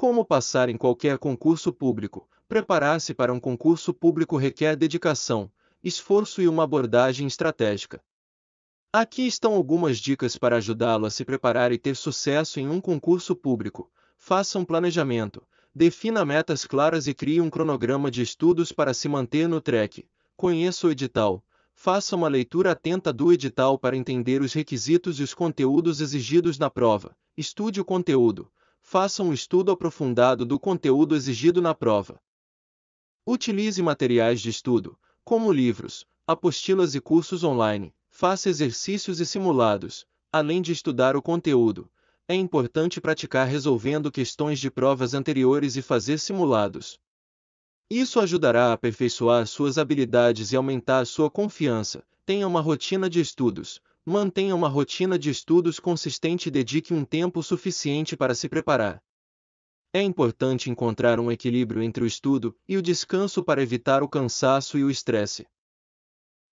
Como passar em qualquer concurso público? Preparar-se para um concurso público requer dedicação, esforço e uma abordagem estratégica. Aqui estão algumas dicas para ajudá-lo a se preparar e ter sucesso em um concurso público. Faça um planejamento, defina metas claras e crie um cronograma de estudos para se manter no track. Conheça o edital. Faça uma leitura atenta do edital para entender os requisitos e os conteúdos exigidos na prova. Estude o conteúdo faça um estudo aprofundado do conteúdo exigido na prova. Utilize materiais de estudo, como livros, apostilas e cursos online, faça exercícios e simulados. Além de estudar o conteúdo, é importante praticar resolvendo questões de provas anteriores e fazer simulados. Isso ajudará a aperfeiçoar suas habilidades e aumentar sua confiança. Tenha uma rotina de estudos, Mantenha uma rotina de estudos consistente e dedique um tempo suficiente para se preparar. É importante encontrar um equilíbrio entre o estudo e o descanso para evitar o cansaço e o estresse.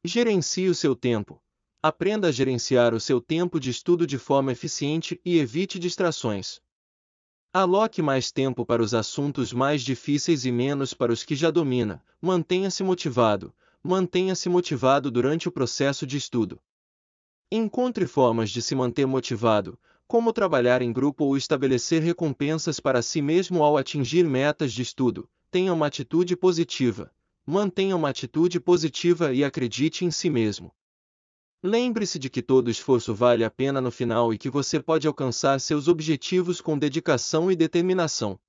Gerencie o seu tempo. Aprenda a gerenciar o seu tempo de estudo de forma eficiente e evite distrações. Aloque mais tempo para os assuntos mais difíceis e menos para os que já domina. Mantenha-se motivado. Mantenha-se motivado durante o processo de estudo. Encontre formas de se manter motivado, como trabalhar em grupo ou estabelecer recompensas para si mesmo ao atingir metas de estudo. Tenha uma atitude positiva. Mantenha uma atitude positiva e acredite em si mesmo. Lembre-se de que todo esforço vale a pena no final e que você pode alcançar seus objetivos com dedicação e determinação.